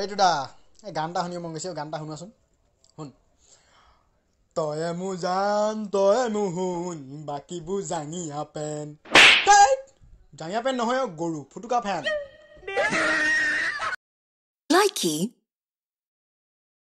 এইটো দা এই গান এটা শুনিব মন গৈছে গান এটা শুনোৱাচোন শুন তই মোৰ জান তয়ে মোৰ শুন বাকীবোৰ জাঙিয়া পেন জাঙিয়া পেন নহয় গৰু ফুটুকা ফেন